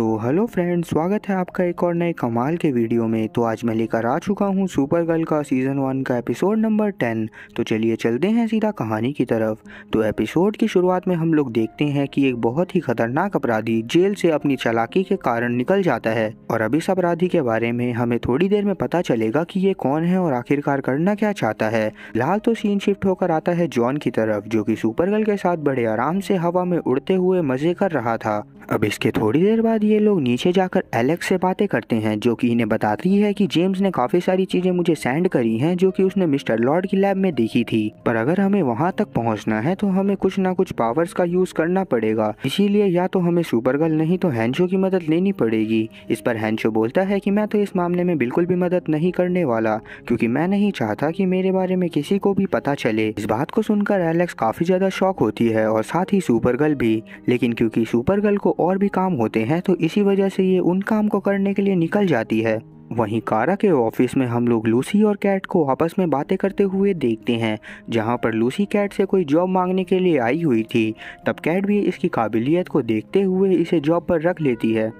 तो hello friend स्वागत है आपका एक और नए कमाल के वीडियो में तो आज मैं लेकर आ चुका हूँ सुपर गर्ल का सीज़न वन का एपिसोड नंबर टेन तो चलिए चलते हैं सीधा कहानी की तरफ तो एपिसोड की शुरुआत में हम लोग देखते हैं कि एक बहुत ही खतरनाक अपराधी जेल से अपनी चालाकी के कारण निकल जाता है और अब इस अपराधी के बारे में हमें थोड़ी देर में पता चलेगा की ये कौन है और आखिरकार करना क्या चाहता है फिलहाल तो सीन शिफ्ट होकर आता है जॉन की तरफ जो की सुपर गर्ल के साथ बड़े आराम से हवा में उड़ते हुए मजे कर रहा था अब इसके थोड़ी देर बाद ये लोग नीचे जाकर एलेक्स से बातें करते हैं जो कि इन्हें बताती है कि जेम्स ने काफी सारी चीजें मुझे सेंड करी हैं जो कि उसने मिस्टर लॉर्ड की लैब में देखी थी पर अगर हमें वहां तक पहुंचना है तो हमें कुछ ना कुछ पावर्स का यूज करना पड़ेगा इसीलिए या तो हमें गर्ल नहीं तो हैंशो की मदद लेनी पड़ेगी इस पर हैंशो बोलता है की मैं तो इस मामले में बिल्कुल भी मदद नहीं करने वाला क्यूँकी मैं नहीं चाहता की मेरे बारे में किसी को भी पता चले इस बात को सुनकर एलेक्स काफी ज्यादा शौक होती है और साथ ही गर्ल भी लेकिन सुपर गर्ल को और भी काम होते हैं तो इसी वजह से ये उन काम को करने के लिए निकल जाती है वहीं कारा के ऑफिस में हम लोग लूसी और कैट को आपस में बातें करते हुए देखते हैं जहां पर लूसी कैट से कोई जॉब मांगने के लिए आई हुई थी तब कैट भी इसकी काबिलियत को देखते हुए इसे जॉब पर रख लेती है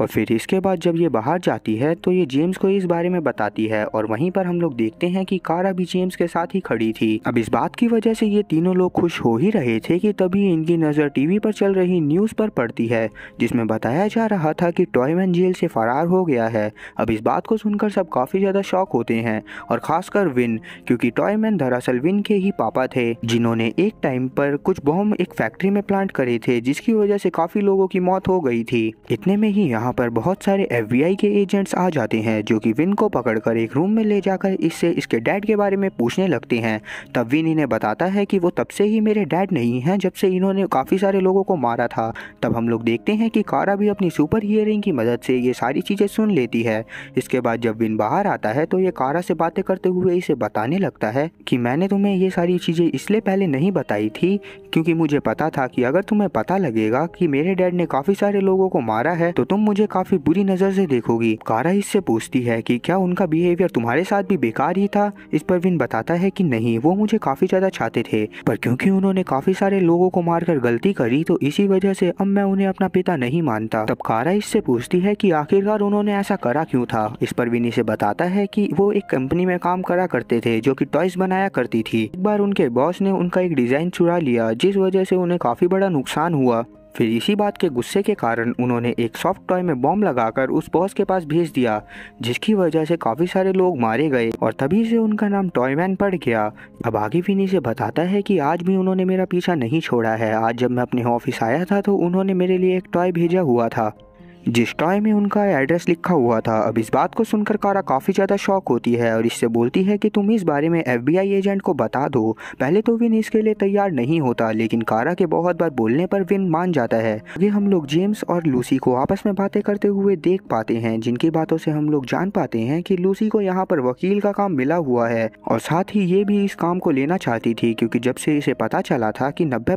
और फिर इसके बाद जब ये बाहर जाती है तो ये जेम्स को इस बारे में बताती है और वहीं पर हम लोग देखते हैं कि कार अभी जेम्स के साथ ही खड़ी थी अब इस बात की वजह से ये तीनों लोग खुश हो ही रहे थे कि तभी इनकी नज़र टीवी पर चल रही न्यूज़ पर पड़ती है जिसमें बताया जा रहा था कि टॉयमैन जेल से फरार हो गया है अब इस बात को सुनकर सब काफ़ी ज़्यादा शौक होते हैं और ख़ासकर विन क्योंकि टॉयमैन दरअसल विन के ही पापा थे जिन्होंने एक टाइम पर कुछ बॉम्ब एक फैक्ट्री में प्लांट करे थे जिसकी वजह से काफ़ी लोगों की मौत हो गई थी इतने में ही यहाँ यहाँ पर बहुत सारे एफ के एजेंट्स आ जाते हैं जो कि विन को पकड़कर एक रूम में ले जाकर इससे इसके डैड के बारे में पूछने लगते हैं तब विन इन्हें बताता है कि वो तब से ही मेरे डैड नहीं हैं जब से इन्होंने काफ़ी सारे लोगों को मारा था तब हम लोग देखते हैं कि कारा भी अपनी सुपर हियरिंग की मदद से ये सारी चीज़ें सुन लेती है इसके बाद जब विन बाहर आता है तो ये कारा से बातें करते हुए इसे बताने लगता है कि मैंने तुम्हें ये सारी चीज़ें इसलिए पहले नहीं बताई थी क्योंकि मुझे पता था कि अगर तुम्हें पता लगेगा कि मेरे डैड ने काफ़ी सारे लोगों को मारा है तो तुम मुझे काफी बुरी नजर से देखोगी कारा इससे पूछती है कि क्या उनका बिहेवियर तुम्हारे साथ भी बेकार ही था इस पर विन बताता है कि नहीं वो मुझे काफी ज्यादा चाहते थे पर क्योंकि उन्होंने काफी सारे लोगों को मारकर गलती करी तो इसी वजह से अब मैं उन्हें अपना पिता नहीं मानता तब कारा इससे पूछती है की आखिरकार उन्होंने ऐसा करा क्यूँ था इस पर विन इसे बताता है की वो एक कंपनी में काम करा करते थे जो की टॉयस बनाया करती थी एक बार उनके बॉस ने उनका एक डिजाइन चुरा लिया जिस वजह से उन्हें काफी बड़ा नुकसान हुआ फिर इसी बात के गुस्से के कारण उन्होंने एक सॉफ्ट टॉय में बॉम्ब लगाकर उस बॉस के पास भेज दिया जिसकी वजह से काफ़ी सारे लोग मारे गए और तभी से उनका नाम टॉयमैन पड़ गया अब आगे फिनी इसे बताता है कि आज भी उन्होंने मेरा पीछा नहीं छोड़ा है आज जब मैं अपने ऑफिस आया था तो उन्होंने मेरे लिए एक टॉय भेजा हुआ था जिस टॉय में उनका एड्रेस लिखा हुआ था अब इस बात को सुनकर कारा काफ़ी ज़्यादा शौक होती है और इससे बोलती है कि तुम इस बारे में एफबीआई एजेंट को बता दो पहले तो विन इसके लिए तैयार नहीं होता लेकिन कारा के बहुत बार बोलने पर विन मान जाता है ये हम लोग जेम्स और लूसी को आपस में बातें करते हुए देख पाते हैं जिनकी बातों से हम लोग जान पाते हैं कि लूसी को यहाँ पर वकील का काम मिला हुआ है और साथ ही ये भी इस काम को लेना चाहती थी क्योंकि जब से इसे पता चला था कि नब्बे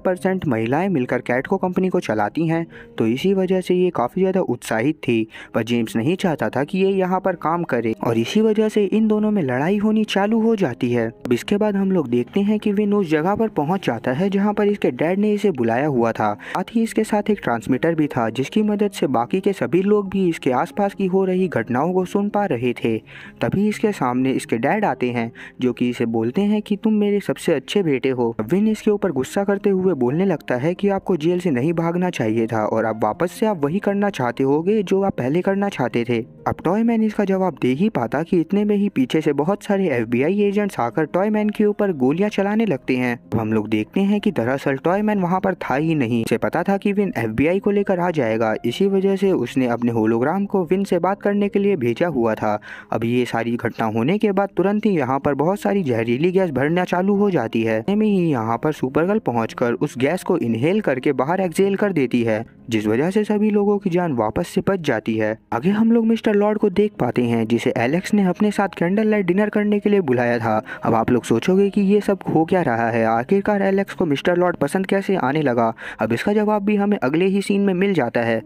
महिलाएं मिलकर कैट को कंपनी को चलाती हैं तो इसी वजह से ये काफ़ी ज़्यादा उत्साहित थी पर जेम्स नहीं चाहता था कि ये यहाँ पर काम करे और इसी वजह से इन दोनों में लड़ाई होनी चालू हो जाती है अब इसके बाद हम लोग देखते हैं कि विन उस जगह पर पहुंच जाता है जहाँ पर इसके डैड ने इसे बुलाया हुआ था साथ ही इसके साथ एक ट्रांसमीटर भी था जिसकी मदद से बाकी के सभी लोग भी इसके आस की हो रही घटनाओं को सुन पा रहे थे तभी इसके सामने इसके डैड आते हैं जो की इसे बोलते हैं की तुम मेरे सबसे अच्छे बेटे हो विन इसके ऊपर गुस्सा करते हुए बोलने लगता है की आपको जेल से नहीं भागना चाहिए था और आप वापस से आप वही करना चाहते हो हो गए जो आप पहले करना चाहते थे अब टॉय मैन इसका जवाब दे ही पाता कि इतने में ही पीछे से बहुत सारे एफबीआई एजेंट्स आकर टॉय मैन के ऊपर गोलियां चलाने लगते हैं तो हम लोग देखते हैं कि दरअसल टॉय मैन वहाँ पर था ही नहीं उसे पता था कि विन एफबीआई को लेकर आ जाएगा इसी वजह से उसने अपने होलोग्राम को विन से बात करने के लिए भेजा हुआ था अब ये सारी घटना होने के बाद तुरंत ही यहाँ पर बहुत सारी जहरीली गैस भरना चालू हो जाती है ही यहाँ पर पहुँच कर उस गैस को इनहेल करके बाहर एक्सेल कर देती है जिस वजह से सभी लोगों की जान वापस से बच जाती है आगे हम लोग मिस्टर लॉर्ड को देख पाते हैं जिसे एलेक्स ने अपने साथ कैंडल लाइट डिनर करने के लिए बुलाया था अब आप लोग सोचोगे कि ये सब हो क्या रहा है आखिरकार एलेक्स को मिस्टर लॉर्ड पसंद कैसे आने लगा अब इसका जवाब भी हमें अगले ही सीन में मिल जाता है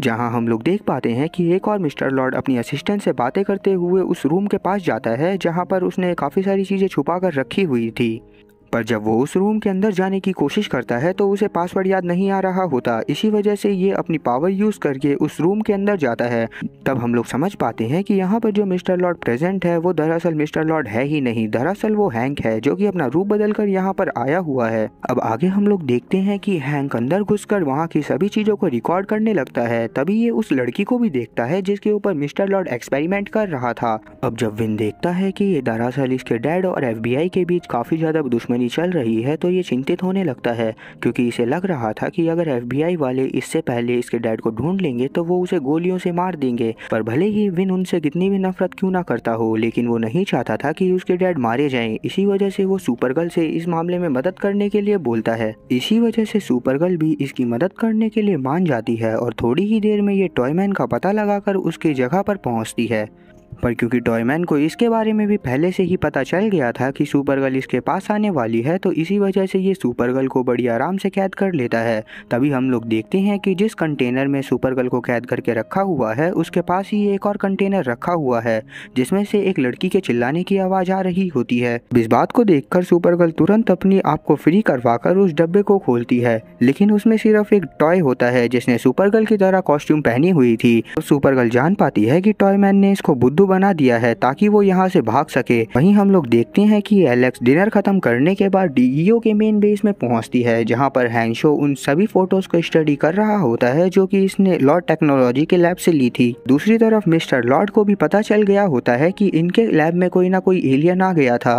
जहां हम लोग देख पाते हैं कि एक और मिस्टर लॉर्ड अपनी असिस्टेंट से बातें करते हुए उस रूम के पास जाता है जहां पर उसने काफ़ी सारी चीज़ें छुपा कर रखी हुई थी पर जब वो उस रूम के अंदर जाने की कोशिश करता है तो उसे पासवर्ड याद नहीं आ रहा होता इसी वजह से ये अपनी पावर यूज़ करके उस रूम के अंदर जाता है तब हम लोग समझ पाते हैं कि यहाँ पर जो मिस्टर लॉर्ड प्रेजेंट है वो दरअसल मिस्टर लॉर्ड है ही नहीं दरअसल वो हैंक है जो कि अपना रूप बदल कर यहाँ पर आया हुआ है अब आगे हम लोग देखते हैं कि हैंक अंदर घुस कर वहाँ की सभी चीज़ों को रिकॉर्ड करने लगता है तभी ये उस लड़की को भी देखता है जिसके ऊपर मिस्टर लॉर्ड एक्सपेरिमेंट कर रहा था अब जब विन देखता है की ये दरअसल इसके डैड और एफ के बीच काफ़ी ज़्यादा दुश्मनी कहानी चल रही है तो ये चिंतित होने लगता है क्योंकि इसे लग रहा था कि अगर एफ वाले इससे पहले इसके डैड को ढूंढ लेंगे तो वो उसे गोलियों से मार देंगे पर भले ही विन उनसे कितनी भी नफरत क्यों ना करता हो लेकिन वो नहीं चाहता था कि उसके डैड मारे जाए इसी वजह से वो सुपरगर्ल से इस मामले में मदद करने के लिए बोलता है इसी वजह से सुपरगर्ल भी इसकी मदद करने के लिए मान जाती है और थोड़ी ही देर में ये टॉयमैन का पता लगाकर उसके जगह पर पहुंचती है पर क्योंकि टॉयमैन को इसके बारे में भी पहले से ही पता चल गया था कि सुपर गर्ल इसके पास आने वाली है तो इसी वजह से ये सुपर गर्ल को बड़ी आराम से कैद कर लेता है तभी हम लोग देखते हैं कि जिस कंटेनर में सुपर गर्ल को कैद करके रखा हुआ है उसके पास ही एक और कंटेनर रखा हुआ है जिसमें से एक लड़की के चिल्लाने की आवाज आ रही होती है इस बात को देखकर सुपर गर्ल तुरंत अपने आप को फ्री करवाकर उस डब्बे को खोलती है लेकिन उसमें सिर्फ एक टॉय होता है जिसने सुपर गर्ल की तरह कॉस्ट्यूम पहनी हुई थी तो सुपर गर्ल जान पाती है कि टॉयमैन ने इसको बुद्धू बना दिया है ताकि वो यहाँ से भाग सके वहीं हम लोग देखते हैं कि एलेक्स डिनर खत्म करने के बाद डीईओ के मेन बेस में पहुंचती है जहाँ पर हैंशो उन सभी फोटोज को स्टडी कर रहा होता है जो की इसने लॉर्ड टेक्नोलॉजी के लैब से ली थी दूसरी तरफ मिस्टर लॉर्ड को भी पता चल गया होता है की इनके लैब में कोई ना कोई एलियन आ गया था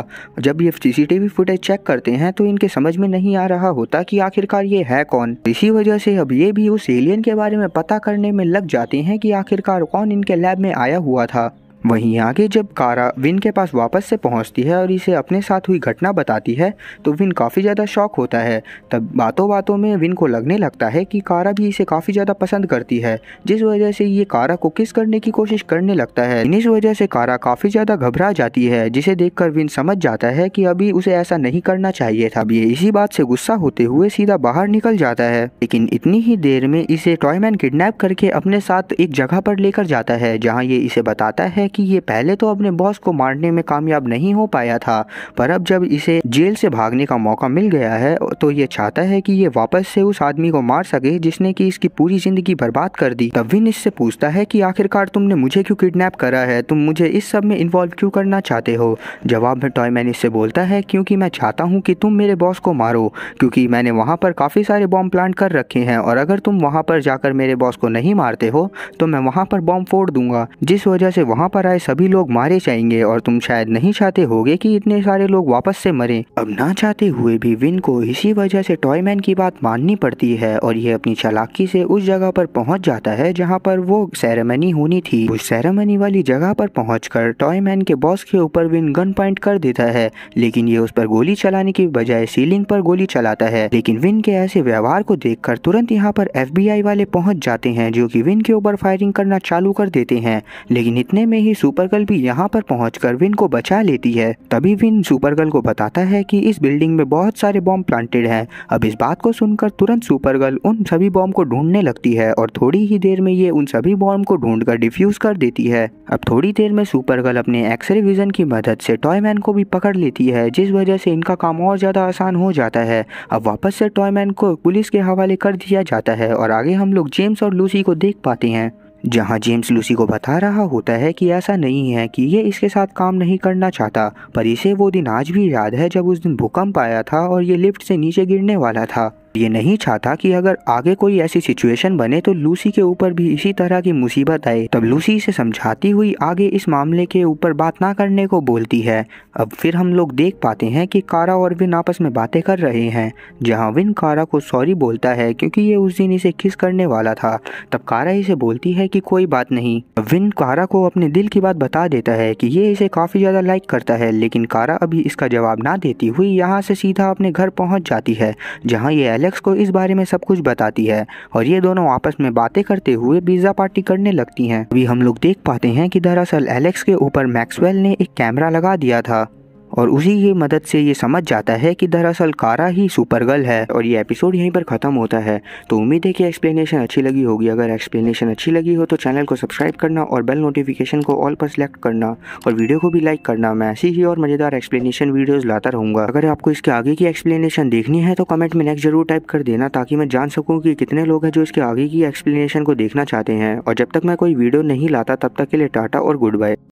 जब ये सीसीटीवी फुटेज चेक करते हैं तो इनके समझ में नहीं आ रहा होता की आखिरकार ये है कौन इसी वजह से अब ये भी उस एलियन के बारे में पता करने में लग जाते हैं कि आखिरकार कौन इनके लैब में आया हुआ था वहीं आगे जब कारा विन के पास वापस से पहुंचती है और इसे अपने साथ हुई घटना बताती है तो विन काफ़ी ज़्यादा शौक होता है तब बातों बातों में विन को लगने लगता है कि कारा भी इसे काफ़ी ज़्यादा पसंद करती है जिस वजह से ये कारा को किस करने की कोशिश करने लगता है इस वजह से कारा काफ़ी ज़्यादा घबरा जाती है जिसे देख विन समझ जाता है कि अभी उसे ऐसा नहीं करना चाहिए था ये इसी बात से गुस्सा होते हुए सीधा बाहर निकल जाता है लेकिन इतनी ही देर में इसे टॉयमैन किडनैप करके अपने साथ एक जगह पर लेकर जाता है जहाँ ये इसे बताता है कि ये पहले तो अपने बॉस को मारने में कामयाब नहीं हो पाया था पर अब जब इसे जेल से भागने का मौका मिल गया है तो ये चाहता है कि ये वापस से उस आदमी को मार सके जिसने कि इसकी पूरी जिंदगी बर्बाद कर दी तविन इससे पूछता है कि आखिरकार तुमने मुझे क्यों किडनैप करा है तुम मुझे इस सब में इन्वॉल्व क्यों करना चाहते हो जवाब में टॉयमैन इससे बोलता है क्योंकि मैं चाहता हूँ कि तुम मेरे बॉस को मारो क्योंकि मैंने वहाँ पर काफ़ी सारे बॉम्ब प्लांट कर रखे हैं और अगर तुम वहाँ पर जाकर मेरे बॉस को नहीं मारते हो तो मैं वहाँ पर बॉम्ब फोड़ दूंगा जिस वजह से वहाँ पर पर आए सभी लोग मारे जाएंगे और तुम शायद नहीं चाहते होगे कि इतने सारे लोग वापस से मरे अब ना चाहते हुए भी विन को इसी वजह से टॉयमैन की बात माननी पड़ती है और यह अपनी चालाकी से उस जगह पर पहुंच जाता है जहां पर वो सेरेमनी होनी थी उस सेरेमनी वाली जगह पर कर टॉयमैन के बॉस के ऊपर विन गन पॉइंट कर देता है लेकिन ये उस पर गोली चलाने की बजाय सीलिंग पर गोली चलाता है लेकिन विन के ऐसे व्यवहार को कर तुरंत यहाँ पर आई वाले पहुँच जाते हैं जो की विन के ऊपर फायरिंग करना चालू कर देते हैं लेकिन इतने में ही कि सुपरगर्ल भी यहाँ पर पहुंचकर विन को बचा लेती है तभी विन सुपरगर्ल को बताता है कि इस बिल्डिंग में बहुत सारे बॉम्ब प्लांटेड हैं अब इस बात को सुनकर तुरंत सुपरगर्ल उन सभी बॉम्ब को ढूंढने लगती है और थोड़ी ही देर में ये उन सभी बॉम्ब को ढूंढ कर डिफ्यूज कर देती है अब थोड़ी देर में सुपरगर्ल अपने एक्सरे विजन की मदद से टॉयमैन को भी पकड़ लेती है जिस वजह से इनका काम और ज़्यादा आसान हो जाता है अब वापस से टॉयमैन को पुलिस के हवाले कर दिया जाता है और आगे हम लोग जेम्स और लूसी को देख पाते हैं जहां जेम्स लूसी को बता रहा होता है कि ऐसा नहीं है कि ये इसके साथ काम नहीं करना चाहता पर इसे वो दिन आज भी याद है जब उस दिन भूकंप आया था और ये लिफ्ट से नीचे गिरने वाला था ये नहीं चाहता कि अगर आगे कोई ऐसी सिचुएशन बने तो लूसी के ऊपर भी इसी तरह की मुसीबत आए तब लूसी इसे समझाती हुई आगे इस मामले के ऊपर बात ना करने को बोलती है अब फिर हम लोग देख पाते हैं कि कारा और विन आपस में बातें कर रहे हैं जहां विन कारा को सॉरी बोलता है क्योंकि ये उस दिन इसे किस करने वाला था तब कारा इसे बोलती है कि कोई बात नहीं विन कारा को अपने दिल की बात बता देता है कि ये इसे काफ़ी ज़्यादा लाइक करता है लेकिन कारा अभी इसका जवाब ना देती हुई यहाँ से सीधा अपने घर पहुँच जाती है जहाँ ये एलेक्स को इस बारे में सब कुछ बताती है और ये दोनों आपस में बातें करते हुए पिज्जा पार्टी करने लगती हैं अभी हम लोग देख पाते हैं कि दरअसल एलेक्स के ऊपर मैक्सवेल ने एक कैमरा लगा दिया था और उसी की मदद से ये समझ जाता है कि दरअसल कारा ही सुपर गर्ल है और ये एपिसोड यहीं पर ख़त्म होता है तो उम्मीद है कि एक्सप्लेनेशन अच्छी लगी होगी अगर एक्सप्लेनेशन अच्छी लगी हो तो चैनल को सब्सक्राइब करना और बेल नोटिफिकेशन को ऑल पर सेलेक्ट करना और वीडियो को भी लाइक करना मैं ऐसी ही और मज़ेदार एक्सप्लेनेशन वीडियोज़ लाता रहूँगा अगर आपको इसके आगे की एक्सप्लेनेशन देखनी है तो कमेंट में नेक्स्ट जरूर टाइप कर देना ताकि मैं जान सकूँ कि कितने लोग हैं जो इसके आगे की एक्सप्लेनेशन को देखना चाहते हैं और जब तक मैं कोई वीडियो नहीं लाता तब तक के लिए टाटा और गुड बाय